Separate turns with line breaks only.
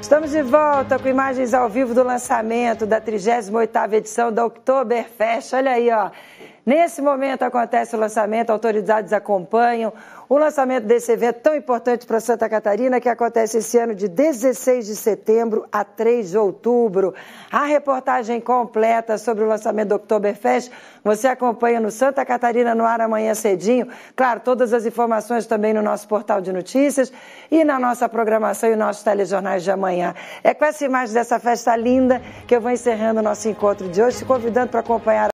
Estamos de volta com imagens ao vivo do lançamento da 38ª edição da Oktoberfest. Olha aí, ó. Nesse momento acontece o lançamento, autoridades acompanham o lançamento desse evento tão importante para Santa Catarina, que acontece esse ano de 16 de setembro a 3 de outubro. A reportagem completa sobre o lançamento do Oktoberfest você acompanha no Santa Catarina no ar amanhã cedinho. Claro, todas as informações também no nosso portal de notícias e na nossa programação e nossos telejornais de amanhã. É com essa imagem dessa festa linda que eu vou encerrando o nosso encontro de hoje, te convidando para acompanhar